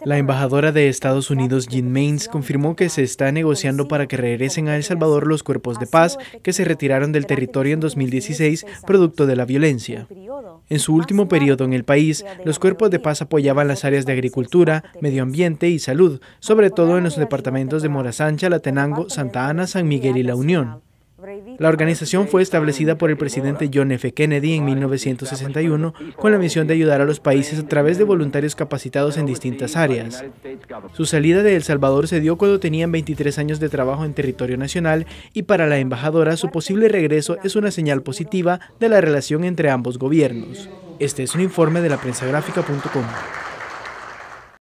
Este la embajadora de Estados Unidos, Jean Maines, confirmó que se está negociando para que regresen a El Salvador los cuerpos de paz que se retiraron del territorio en 2016 producto de la violencia. En su último periodo en el país, los cuerpos de paz apoyaban las áreas de agricultura, medio ambiente y salud, sobre todo en los departamentos de Morazán, Latenango, Santa Ana, San Miguel y La Unión. La organización fue establecida por el presidente John F. Kennedy en 1961 con la misión de ayudar a los países a través de voluntarios capacitados en distintas áreas. Su salida de El Salvador se dio cuando tenían 23 años de trabajo en territorio nacional y para la embajadora su posible regreso es una señal positiva de la relación entre ambos gobiernos. Este es un informe de la